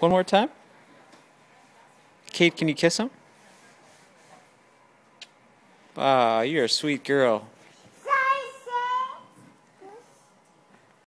One more time. Kate, can you kiss him? Ah, you're a sweet girl.